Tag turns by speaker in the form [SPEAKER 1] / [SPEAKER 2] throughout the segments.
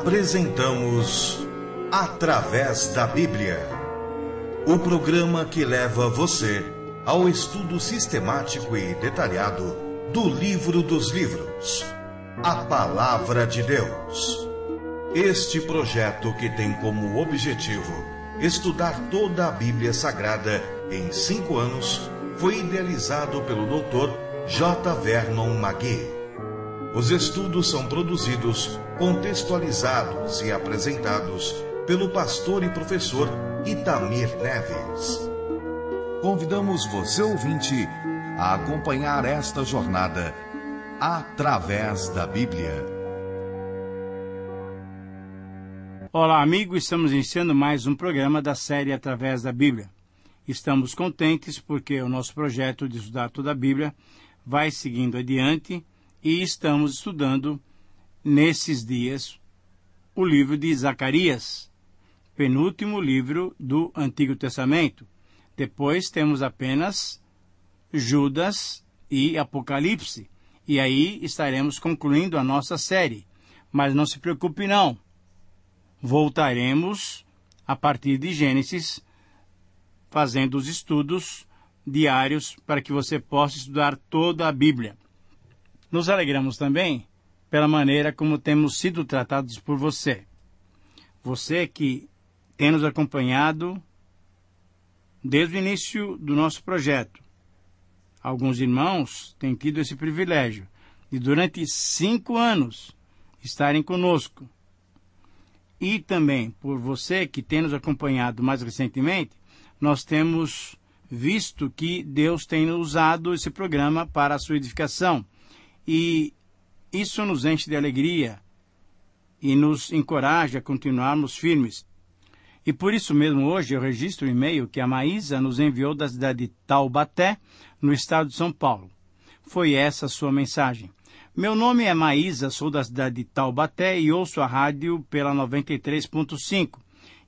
[SPEAKER 1] apresentamos Através da Bíblia, o programa que leva você ao estudo sistemático e detalhado do livro dos livros, a Palavra de Deus. Este projeto que tem como objetivo estudar toda a Bíblia Sagrada em cinco anos foi idealizado pelo Dr. J. Vernon Magui os estudos são produzidos, contextualizados e apresentados pelo pastor e professor Itamir Neves. Convidamos você, ouvinte, a
[SPEAKER 2] acompanhar esta jornada através da Bíblia. Olá, amigo, estamos iniciando mais um programa da série Através da Bíblia. Estamos contentes porque o nosso projeto de estudar toda a Bíblia vai seguindo adiante e estamos estudando nesses dias o livro de Zacarias, penúltimo livro do Antigo Testamento. Depois temos apenas Judas e Apocalipse. E aí estaremos concluindo a nossa série. Mas não se preocupe não. Voltaremos a partir de Gênesis fazendo os estudos diários para que você possa estudar toda a Bíblia. Nos alegramos também pela maneira como temos sido tratados por você. Você que tem nos acompanhado desde o início do nosso projeto. Alguns irmãos têm tido esse privilégio de, durante cinco anos, estarem conosco. E também por você que tem nos acompanhado mais recentemente, nós temos visto que Deus tem usado esse programa para a sua edificação e isso nos enche de alegria e nos encoraja a continuarmos firmes. E por isso mesmo hoje eu registro o um e-mail que a Maísa nos enviou da cidade de Taubaté, no estado de São Paulo. Foi essa a sua mensagem. Meu nome é Maísa, sou da cidade de Taubaté e ouço a rádio pela 93.5.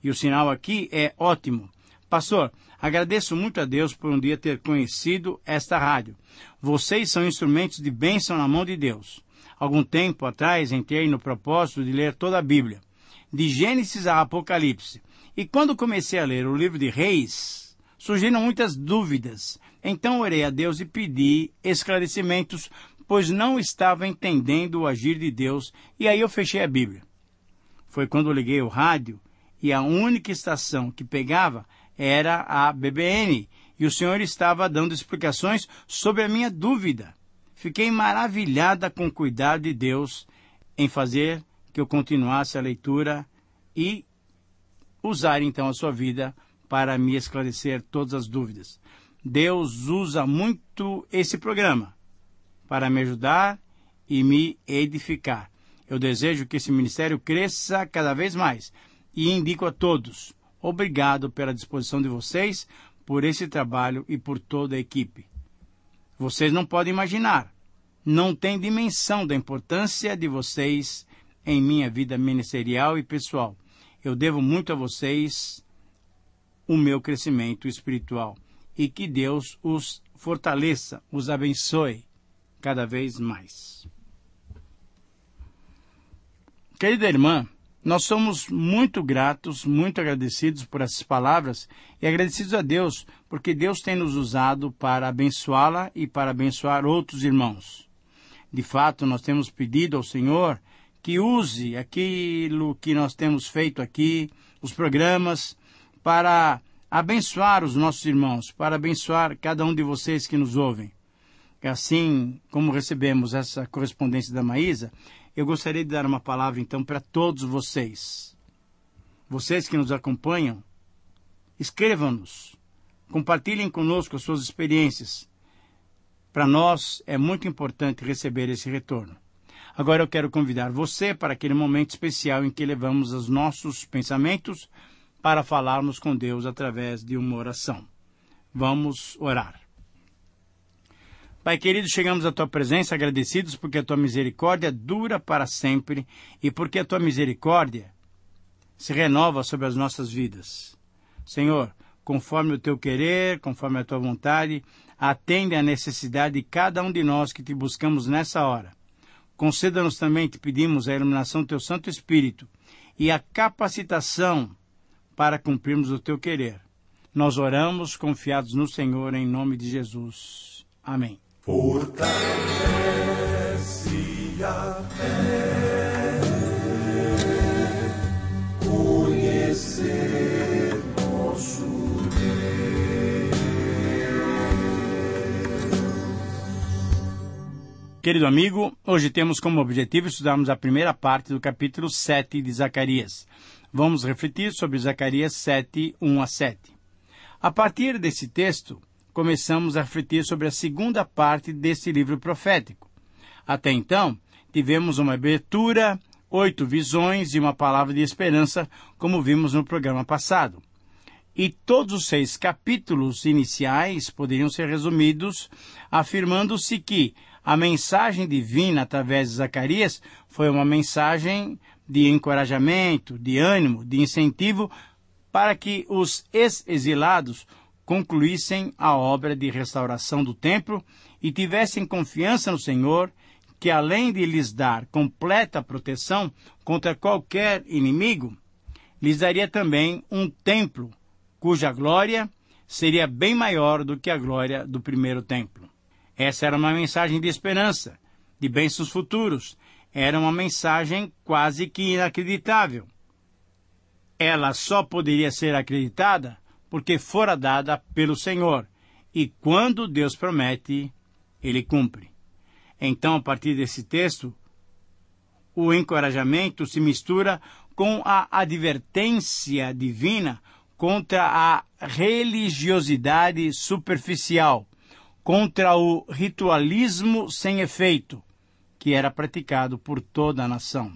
[SPEAKER 2] E o sinal aqui é ótimo. Pastor, agradeço muito a Deus por um dia ter conhecido esta rádio. Vocês são instrumentos de bênção na mão de Deus. Algum tempo atrás entrei no propósito de ler toda a Bíblia, de Gênesis a Apocalipse. E quando comecei a ler o livro de Reis, surgiram muitas dúvidas. Então orei a Deus e pedi esclarecimentos, pois não estava entendendo o agir de Deus, e aí eu fechei a Bíblia. Foi quando liguei o rádio e a única estação que pegava era a BBN e o senhor estava dando explicações sobre a minha dúvida. Fiquei maravilhada com o cuidado de Deus em fazer que eu continuasse a leitura e usar então a sua vida para me esclarecer todas as dúvidas. Deus usa muito esse programa para me ajudar e me edificar. Eu desejo que esse ministério cresça cada vez mais e indico a todos. Obrigado pela disposição de vocês, por esse trabalho e por toda a equipe. Vocês não podem imaginar, não tem dimensão da importância de vocês em minha vida ministerial e pessoal. Eu devo muito a vocês o meu crescimento espiritual e que Deus os fortaleça, os abençoe cada vez mais. Querida irmã, nós somos muito gratos, muito agradecidos por essas palavras e agradecidos a Deus, porque Deus tem nos usado para abençoá-la e para abençoar outros irmãos. De fato, nós temos pedido ao Senhor que use aquilo que nós temos feito aqui, os programas, para abençoar os nossos irmãos, para abençoar cada um de vocês que nos ouvem. Assim como recebemos essa correspondência da Maísa, eu gostaria de dar uma palavra então para todos vocês. Vocês que nos acompanham, escrevam-nos, compartilhem conosco as suas experiências. Para nós é muito importante receber esse retorno. Agora eu quero convidar você para aquele momento especial em que levamos os nossos pensamentos para falarmos com Deus através de uma oração. Vamos orar. Pai querido, chegamos à tua presença agradecidos porque a tua misericórdia dura para sempre e porque a tua misericórdia se renova sobre as nossas vidas. Senhor, conforme o teu querer, conforme a tua vontade, atende à necessidade de cada um de nós que te buscamos nessa hora. Conceda-nos também, te pedimos, a iluminação do teu Santo Espírito e a capacitação para cumprirmos o teu querer. Nós oramos confiados no Senhor, em nome de Jesus. Amém. Fortalece a fé, conhecer nosso
[SPEAKER 1] Deus.
[SPEAKER 2] Querido amigo, hoje temos como objetivo estudarmos a primeira parte do capítulo 7 de Zacarias. Vamos refletir sobre Zacarias 7, 1 a 7. A partir desse texto, começamos a refletir sobre a segunda parte deste livro profético. Até então, tivemos uma abertura, oito visões e uma palavra de esperança, como vimos no programa passado. E todos os seis capítulos iniciais poderiam ser resumidos afirmando-se que a mensagem divina através de Zacarias foi uma mensagem de encorajamento, de ânimo, de incentivo para que os ex-exilados concluíssem a obra de restauração do templo e tivessem confiança no Senhor, que além de lhes dar completa proteção contra qualquer inimigo, lhes daria também um templo cuja glória seria bem maior do que a glória do primeiro templo. Essa era uma mensagem de esperança, de bênçãos futuros. Era uma mensagem quase que inacreditável. Ela só poderia ser acreditada porque fora dada pelo Senhor. E quando Deus promete, ele cumpre. Então, a partir desse texto, o encorajamento se mistura com a advertência divina contra a religiosidade superficial, contra o ritualismo sem efeito, que era praticado por toda a nação.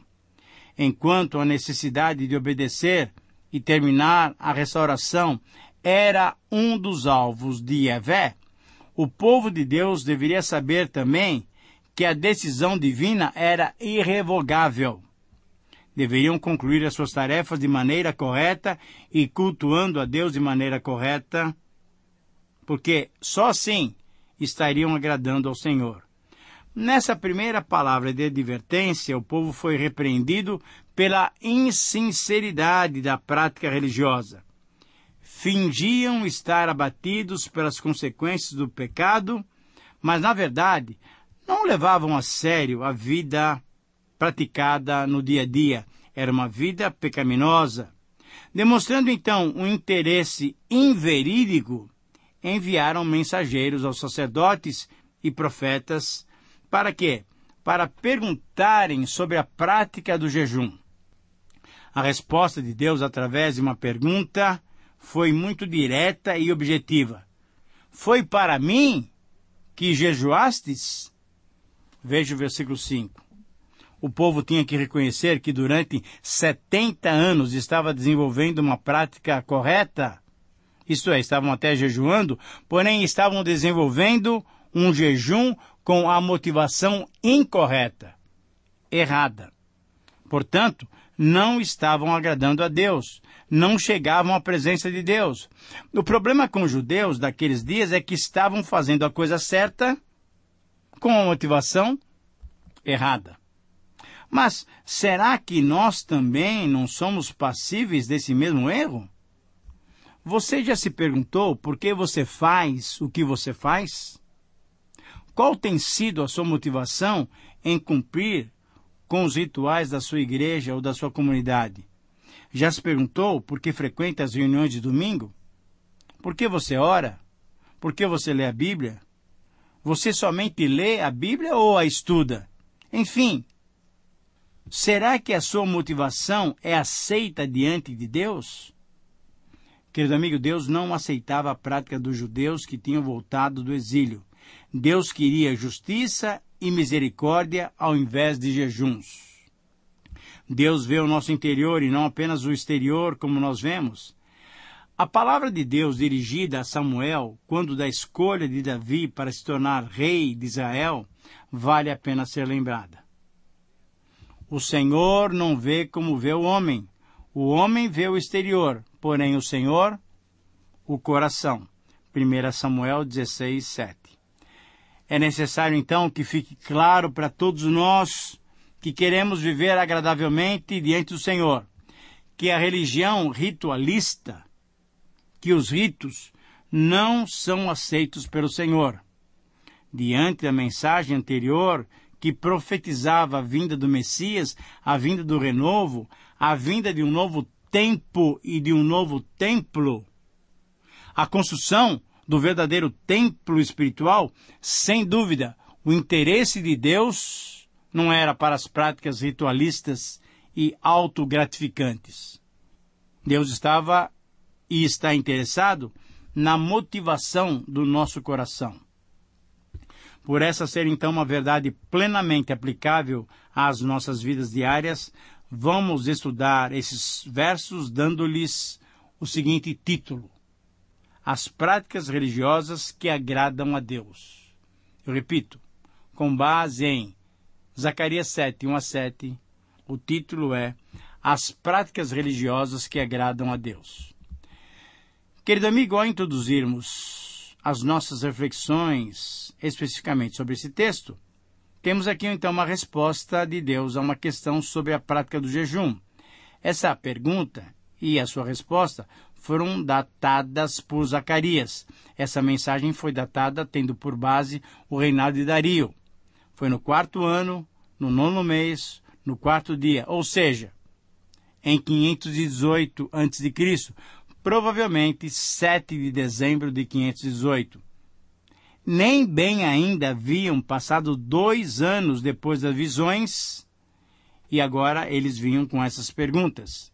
[SPEAKER 2] Enquanto a necessidade de obedecer e terminar a restauração era um dos alvos de Yahvé, o povo de Deus deveria saber também que a decisão divina era irrevogável. Deveriam concluir as suas tarefas de maneira correta e cultuando a Deus de maneira correta, porque só assim estariam agradando ao Senhor. Nessa primeira palavra de advertência, o povo foi repreendido pela insinceridade da prática religiosa fingiam estar abatidos pelas consequências do pecado, mas na verdade não levavam a sério a vida praticada no dia a dia. Era uma vida pecaminosa. Demonstrando então um interesse inverídico, enviaram mensageiros aos sacerdotes e profetas para quê? Para perguntarem sobre a prática do jejum. A resposta de Deus através de uma pergunta foi muito direta e objetiva. Foi para mim que jejuastes? Veja o versículo 5. O povo tinha que reconhecer que durante 70 anos estava desenvolvendo uma prática correta. Isto é, estavam até jejuando, porém estavam desenvolvendo um jejum com a motivação incorreta, errada. Portanto, não estavam agradando a Deus, não chegavam à presença de Deus. O problema com os judeus daqueles dias é que estavam fazendo a coisa certa com a motivação errada. Mas será que nós também não somos passíveis desse mesmo erro? Você já se perguntou por que você faz o que você faz? Qual tem sido a sua motivação em cumprir com os rituais da sua igreja ou da sua comunidade? Já se perguntou por que frequenta as reuniões de domingo? Por que você ora? Por que você lê a Bíblia? Você somente lê a Bíblia ou a estuda? Enfim, será que a sua motivação é aceita diante de Deus? Querido amigo, Deus não aceitava a prática dos judeus que tinham voltado do exílio. Deus queria justiça e misericórdia ao invés de jejuns. Deus vê o nosso interior e não apenas o exterior, como nós vemos. A palavra de Deus dirigida a Samuel, quando da escolha de Davi para se tornar rei de Israel, vale a pena ser lembrada. O Senhor não vê como vê o homem. O homem vê o exterior, porém o Senhor, o coração. 1 Samuel 16, 7. É necessário então que fique claro para todos nós que queremos viver agradavelmente diante do Senhor, que a religião ritualista, que os ritos não são aceitos pelo Senhor. Diante da mensagem anterior, que profetizava a vinda do Messias, a vinda do renovo, a vinda de um novo tempo e de um novo templo, a construção do verdadeiro templo espiritual, sem dúvida, o interesse de Deus não era para as práticas ritualistas e autogratificantes. Deus estava e está interessado na motivação do nosso coração. Por essa ser então uma verdade plenamente aplicável às nossas vidas diárias, vamos estudar esses versos dando-lhes o seguinte título: as práticas religiosas que agradam a Deus. Eu repito, com base em Zacarias 7, 1 a 7, o título é As práticas religiosas que agradam a Deus. Querido amigo, ao introduzirmos as nossas reflexões especificamente sobre esse texto, temos aqui então uma resposta de Deus a uma questão sobre a prática do jejum. Essa é pergunta e a sua resposta foram datadas por Zacarias. Essa mensagem foi datada tendo por base o reinado de Dario. Foi no quarto ano, no nono mês, no quarto dia, ou seja, em 518 a.C., provavelmente 7 de dezembro de 518. Nem bem ainda haviam passado dois anos depois das visões, e agora eles vinham com essas perguntas.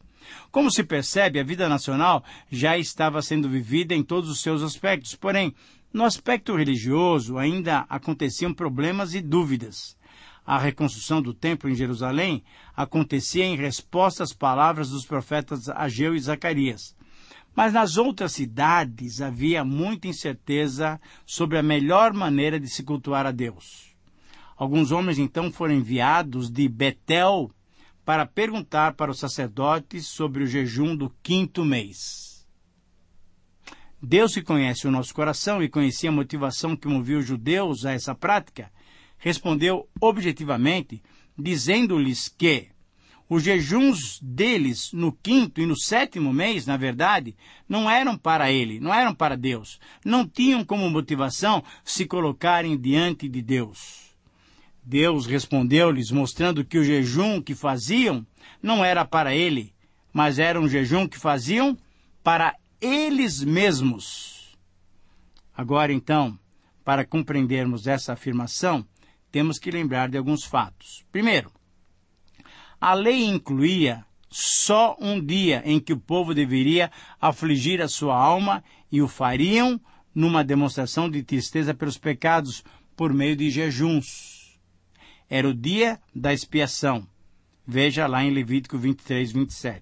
[SPEAKER 2] Como se percebe, a vida nacional já estava sendo vivida em todos os seus aspectos, porém, no aspecto religioso ainda aconteciam problemas e dúvidas. A reconstrução do templo em Jerusalém acontecia em resposta às palavras dos profetas Ageu e Zacarias. Mas nas outras cidades havia muita incerteza sobre a melhor maneira de se cultuar a Deus. Alguns homens então foram enviados de Betel para perguntar para o sacerdote sobre o jejum do quinto mês. Deus que conhece o nosso coração e conhecia a motivação que movia os judeus a essa prática, respondeu objetivamente, dizendo-lhes que os jejuns deles no quinto e no sétimo mês, na verdade, não eram para ele, não eram para Deus. Não tinham como motivação se colocarem diante de Deus. Deus respondeu-lhes, mostrando que o jejum que faziam não era para ele, mas era um jejum que faziam para eles mesmos. Agora, então, para compreendermos essa afirmação, temos que lembrar de alguns fatos. Primeiro, a lei incluía só um dia em que o povo deveria afligir a sua alma e o fariam numa demonstração de tristeza pelos pecados por meio de jejuns. Era o dia da expiação. Veja lá em Levítico 23, 27.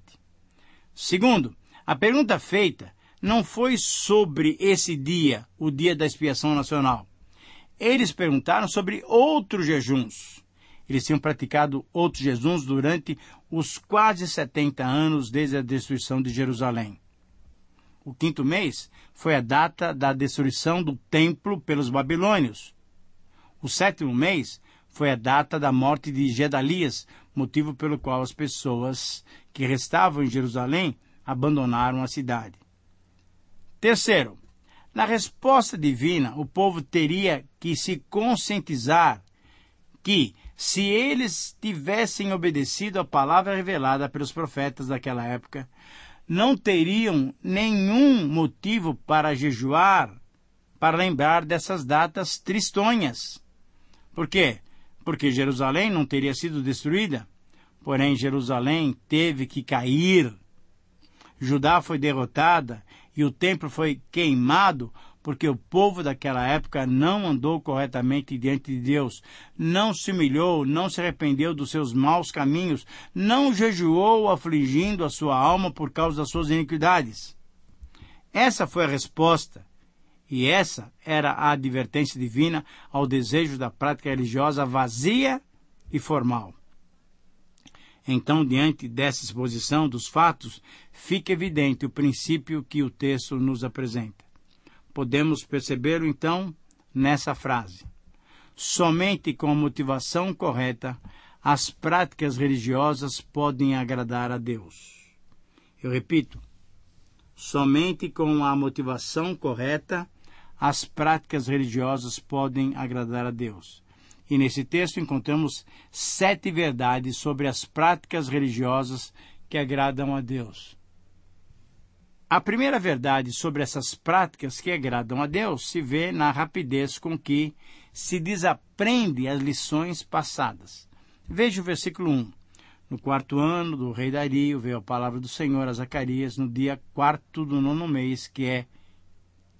[SPEAKER 2] Segundo, a pergunta feita não foi sobre esse dia, o dia da expiação nacional. Eles perguntaram sobre outros jejuns. Eles tinham praticado outros jejuns durante os quase 70 anos desde a destruição de Jerusalém. O quinto mês foi a data da destruição do templo pelos babilônios. O sétimo mês foi a data da morte de Gedalias, motivo pelo qual as pessoas que restavam em Jerusalém abandonaram a cidade. Terceiro, na resposta divina, o povo teria que se conscientizar que, se eles tivessem obedecido à palavra revelada pelos profetas daquela época, não teriam nenhum motivo para jejuar, para lembrar dessas datas tristonhas. Por quê? porque Jerusalém não teria sido destruída. Porém, Jerusalém teve que cair. Judá foi derrotada e o templo foi queimado porque o povo daquela época não andou corretamente diante de Deus, não se humilhou, não se arrependeu dos seus maus caminhos, não jejuou afligindo a sua alma por causa das suas iniquidades. Essa foi a resposta e essa era a advertência divina ao desejo da prática religiosa vazia e formal. Então, diante dessa exposição dos fatos, fica evidente o princípio que o texto nos apresenta. Podemos percebê-lo, então, nessa frase. Somente com a motivação correta, as práticas religiosas podem agradar a Deus. Eu repito, somente com a motivação correta, as práticas religiosas podem agradar a Deus. E nesse texto encontramos sete verdades sobre as práticas religiosas que agradam a Deus. A primeira verdade sobre essas práticas que agradam a Deus se vê na rapidez com que se desaprende as lições passadas. Veja o versículo 1. No quarto ano do rei Dario veio a palavra do Senhor a Zacarias no dia quarto do nono mês, que é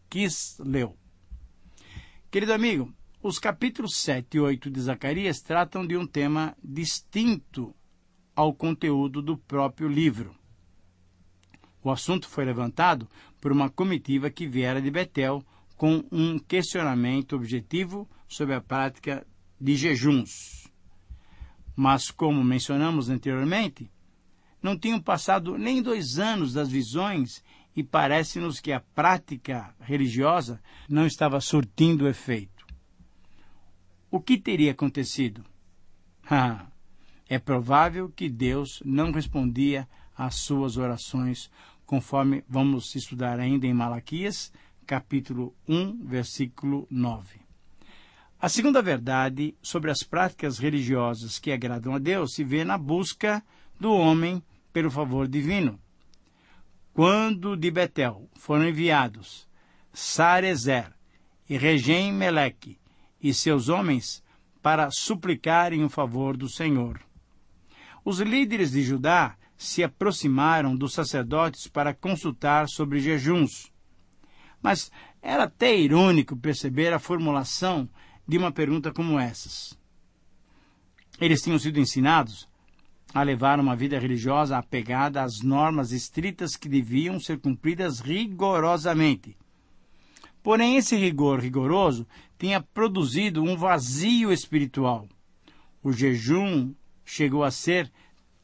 [SPEAKER 2] quis leu. Querido amigo, os capítulos 7 e 8 de Zacarias tratam de um tema distinto ao conteúdo do próprio livro. O assunto foi levantado por uma comitiva que viera de Betel com um questionamento objetivo sobre a prática de jejuns. Mas, como mencionamos anteriormente, não tinham passado nem dois anos das visões e parece-nos que a prática religiosa não estava surtindo efeito. O que teria acontecido? Ah, é provável que Deus não respondia às suas orações, conforme vamos estudar ainda em Malaquias, capítulo 1, versículo 9. A segunda verdade sobre as práticas religiosas que agradam a Deus se vê na busca do homem pelo favor divino quando de Betel foram enviados Sarezer e Regem Meleque e seus homens para suplicarem o favor do Senhor. Os líderes de Judá se aproximaram dos sacerdotes para consultar sobre jejuns. Mas era até irônico perceber a formulação de uma pergunta como essas. Eles tinham sido ensinados a levar uma vida religiosa apegada às normas estritas que deviam ser cumpridas rigorosamente. Porém, esse rigor rigoroso tinha produzido um vazio espiritual. O jejum chegou a ser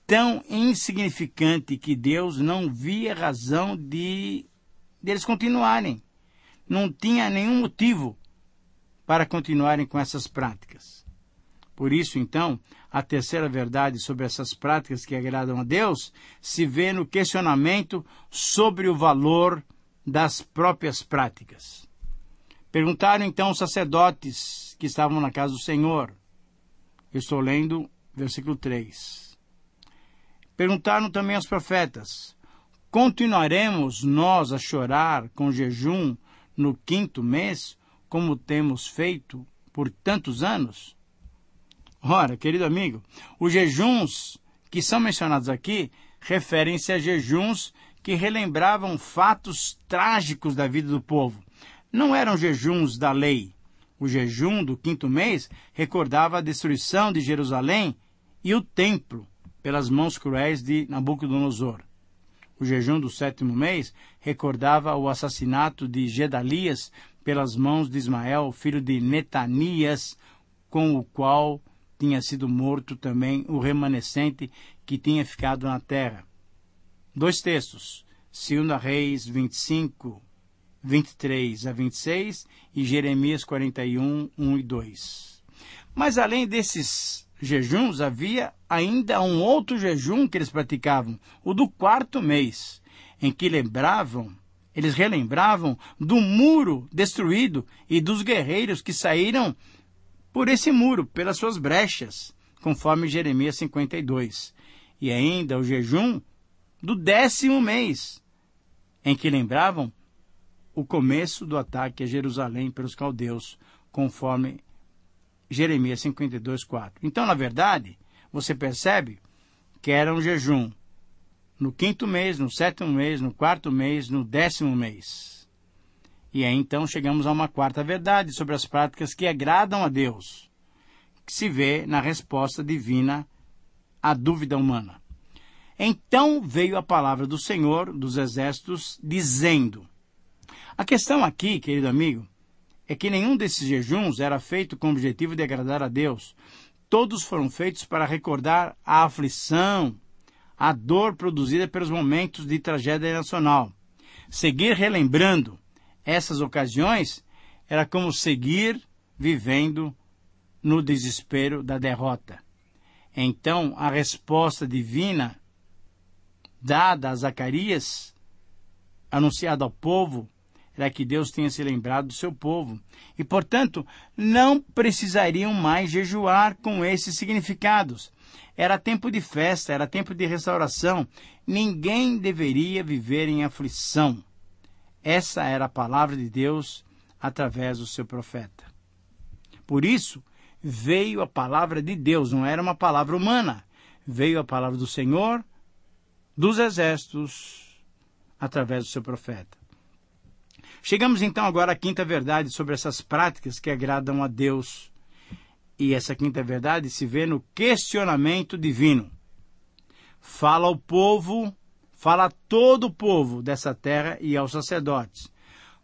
[SPEAKER 2] tão insignificante que Deus não via razão de deles continuarem. Não tinha nenhum motivo para continuarem com essas práticas. Por isso, então, a terceira verdade sobre essas práticas que agradam a Deus se vê no questionamento sobre o valor das próprias práticas. Perguntaram então os sacerdotes que estavam na casa do Senhor. Eu estou lendo versículo 3. Perguntaram também aos profetas: Continuaremos nós a chorar com jejum no quinto mês, como temos feito por tantos anos? Ora, querido amigo, os jejuns que são mencionados aqui referem-se a jejuns que relembravam fatos trágicos da vida do povo. Não eram jejuns da lei. O jejum do quinto mês recordava a destruição de Jerusalém e o templo pelas mãos cruéis de Nabucodonosor. O jejum do sétimo mês recordava o assassinato de Gedalias pelas mãos de Ismael, filho de Netanias, com o qual tinha sido morto também o remanescente que tinha ficado na terra. Dois textos, 2 Reis 25, 23 a 26 e Jeremias 41, 1 e 2. Mas além desses jejuns, havia ainda um outro jejum que eles praticavam, o do quarto mês, em que lembravam eles relembravam do muro destruído e dos guerreiros que saíram por esse muro, pelas suas brechas, conforme Jeremias 52. E ainda o jejum do décimo mês, em que lembravam o começo do ataque a Jerusalém pelos caldeus, conforme Jeremias 52, 4. Então, na verdade, você percebe que era um jejum no quinto mês, no sétimo mês, no quarto mês, no décimo mês. E aí então chegamos a uma quarta verdade sobre as práticas que agradam a Deus, que se vê na resposta divina à dúvida humana. Então veio a palavra do Senhor dos Exércitos dizendo: A questão aqui, querido amigo, é que nenhum desses jejuns era feito com o objetivo de agradar a Deus. Todos foram feitos para recordar a aflição, a dor produzida pelos momentos de tragédia nacional. Seguir relembrando essas ocasiões era como seguir vivendo no desespero da derrota. Então, a resposta divina dada a Zacarias, anunciada ao povo, era que Deus tinha se lembrado do seu povo. E, portanto, não precisariam mais jejuar com esses significados. Era tempo de festa, era tempo de restauração. Ninguém deveria viver em aflição. Essa era a palavra de Deus através do seu profeta. Por isso, veio a palavra de Deus, não era uma palavra humana. Veio a palavra do Senhor, dos exércitos, através do seu profeta. Chegamos então agora à quinta verdade sobre essas práticas que agradam a Deus. E essa quinta verdade se vê no questionamento divino. Fala ao povo Fala a todo o povo dessa terra e aos sacerdotes.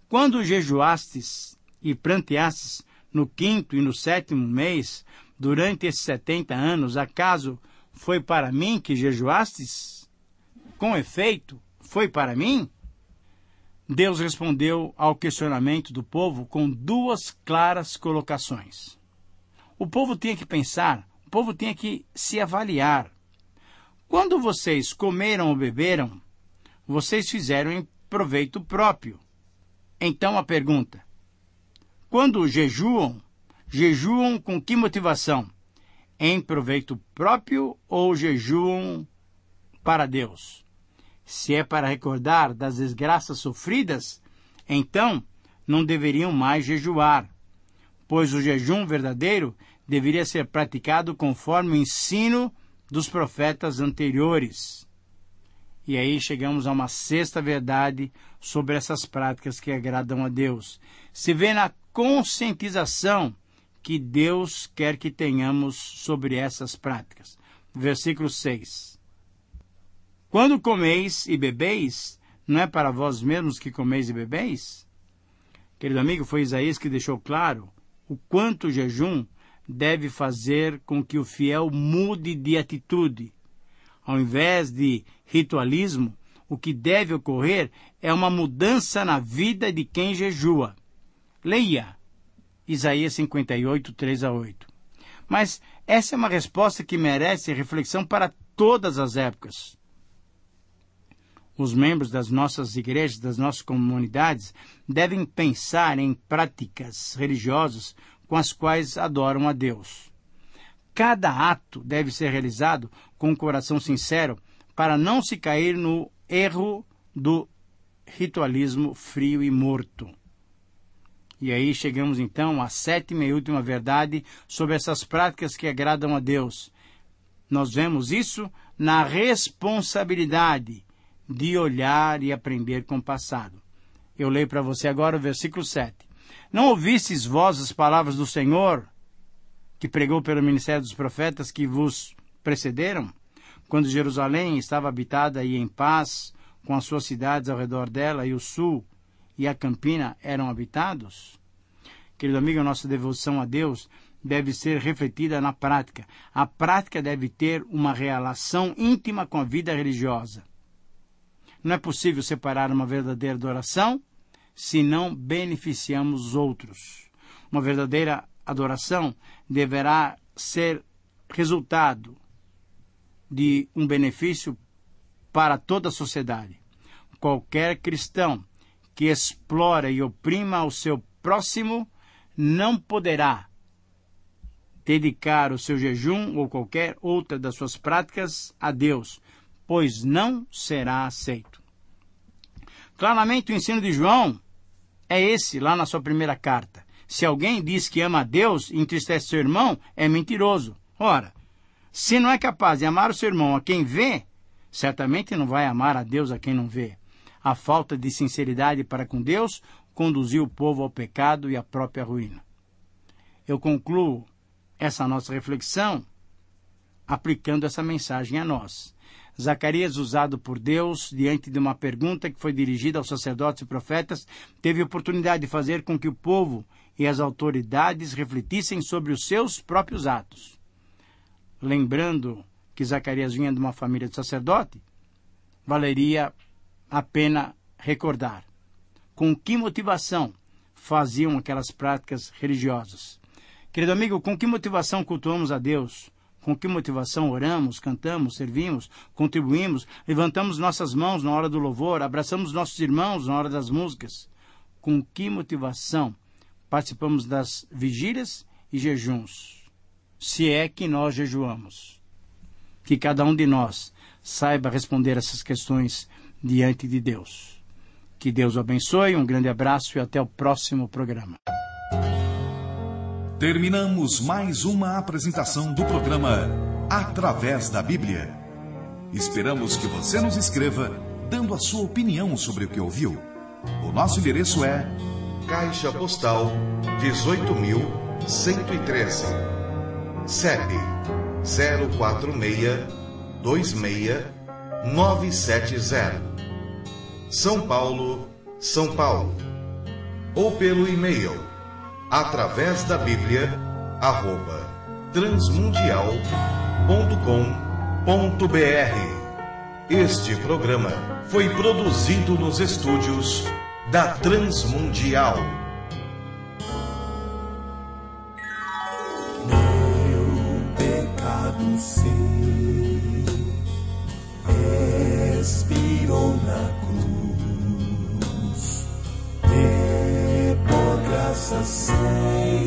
[SPEAKER 2] Quando jejuastes e planteastes no quinto e no sétimo mês, durante esses setenta anos, acaso foi para mim que jejuastes? Com efeito, foi para mim? Deus respondeu ao questionamento do povo com duas claras colocações. O povo tinha que pensar, o povo tinha que se avaliar. Quando vocês comeram ou beberam, vocês fizeram em proveito próprio. Então a pergunta: quando jejuam, jejuam com que motivação? Em proveito próprio ou jejuam para Deus? Se é para recordar das desgraças sofridas, então não deveriam mais jejuar, pois o jejum verdadeiro deveria ser praticado conforme o ensino dos profetas anteriores. E aí chegamos a uma sexta verdade sobre essas práticas que agradam a Deus. Se vê na conscientização que Deus quer que tenhamos sobre essas práticas. Versículo 6. Quando comeis e bebeis, não é para vós mesmos que comeis e bebeis? Querido amigo, foi Isaías que deixou claro o quanto o jejum deve fazer com que o fiel mude de atitude. Ao invés de ritualismo, o que deve ocorrer é uma mudança na vida de quem jejua. Leia Isaías 58, 3 a 8. Mas essa é uma resposta que merece reflexão para todas as épocas. Os membros das nossas igrejas, das nossas comunidades, devem pensar em práticas religiosas com as quais adoram a Deus. Cada ato deve ser realizado com um coração sincero para não se cair no erro do ritualismo frio e morto. E aí chegamos então à sétima e última verdade sobre essas práticas que agradam a Deus. Nós vemos isso na responsabilidade de olhar e aprender com o passado. Eu leio para você agora o versículo 7. Não ouvistes vós as palavras do Senhor, que pregou pelo ministério dos profetas que vos precederam? Quando Jerusalém estava habitada e em paz, com as suas cidades ao redor dela, e o sul e a campina eram habitados? Querido amigo, a nossa devoção a Deus deve ser refletida na prática. A prática deve ter uma relação íntima com a vida religiosa. Não é possível separar uma verdadeira adoração se não beneficiamos outros. Uma verdadeira adoração deverá ser resultado de um benefício para toda a sociedade. Qualquer cristão que explora e oprima o seu próximo não poderá dedicar o seu jejum ou qualquer outra das suas práticas a Deus, pois não será aceito. Claramente, o ensino de João é esse, lá na sua primeira carta. Se alguém diz que ama a Deus e entristece seu irmão, é mentiroso. Ora, se não é capaz de amar o seu irmão a quem vê, certamente não vai amar a Deus a quem não vê. A falta de sinceridade para com Deus conduziu o povo ao pecado e à própria ruína. Eu concluo essa nossa reflexão aplicando essa mensagem a nós. Zacarias, usado por Deus diante de uma pergunta que foi dirigida aos sacerdotes e profetas, teve oportunidade de fazer com que o povo e as autoridades refletissem sobre os seus próprios atos. Lembrando que Zacarias vinha de uma família de sacerdote, valeria a pena recordar com que motivação faziam aquelas práticas religiosas. Querido amigo, com que motivação cultuamos a Deus? com que motivação oramos, cantamos, servimos, contribuímos, levantamos nossas mãos na hora do louvor, abraçamos nossos irmãos na hora das músicas. Com que motivação participamos das vigílias e jejuns, se é que nós jejuamos. Que cada um de nós saiba responder essas questões diante de Deus. Que Deus o abençoe, um grande abraço e até o próximo programa. Terminamos mais
[SPEAKER 1] uma apresentação do programa Através da Bíblia. Esperamos que você nos escreva dando a sua opinião sobre o que ouviu. O nosso endereço é Caixa Postal 18113 CEP 046 26970 São Paulo, São Paulo. Ou pelo e-mail através da Bíblia, arroba transmundial.com.br. Este programa foi produzido nos estúdios da Transmundial. Meu pecado, sim, Jesus' name.